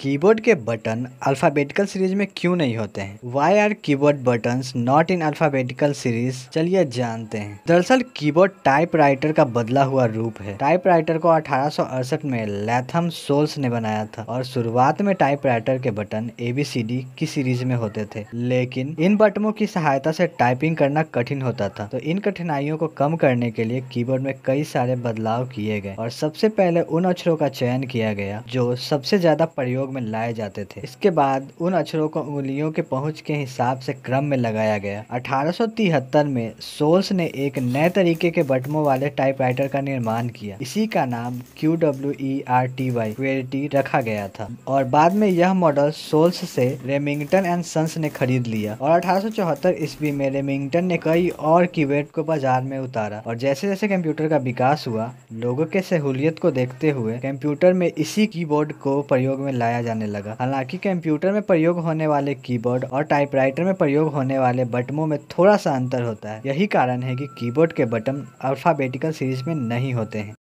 keyboard के button alphabetical series में क्यों नहीं होते हैं why are keyboard button not in alphabetical series चलिए जानते हैं दरअसल कीबोर्ड टाइपराइटर का बदला हुआ रूप है टाइपराइटर को अठारह में लैथम सोल्स ने बनाया था और शुरुआत में टाइपराइटर के बटन एबीसीडी की सीरीज में होते थे लेकिन इन बटनों की सहायता से टाइपिंग करना कठिन होता था तो इन कठिनाइयों को कम करने के लिए कीबोर्ड में कई सारे बदलाव किए गए और सबसे पहले उन अक्षरों का चयन किया गया जो सबसे ज्यादा प्रयोग उपयोग में लाए जाते थे इसके बाद उन अक्षरों को उंगलियों के पहुंच के हिसाब से क्रम में लगाया गया अठारह में सोल्स ने एक नए तरीके के बटमों वाले टाइपराइटर का निर्माण किया इसी का नाम Q W R T Y QWERTY रखा गया था और बाद में यह मॉडल सोल्स से रेमिंगटन एंड सन्स ने खरीद लिया और चौहत्तर ईस्वी में रेमिंगटन ने कई और कीबोर्ड को बाजार में उतारा और जैसे जैसे कंप्यूटर का विकास हुआ लोगों के सहूलियत को देखते हुए कंप्यूटर में इसी कीबोर्ड को प्रयोग में लाया बनाया जाने लगा हालांकि कंप्यूटर में प्रयोग होने वाले कीबोर्ड और टाइपराइटर में प्रयोग होने वाले बटमों में थोड़ा सा अंतर होता है यही कारण है कि कीबोर्ड के बटन अल्फाबेटिकल सीरीज में नहीं होते हैं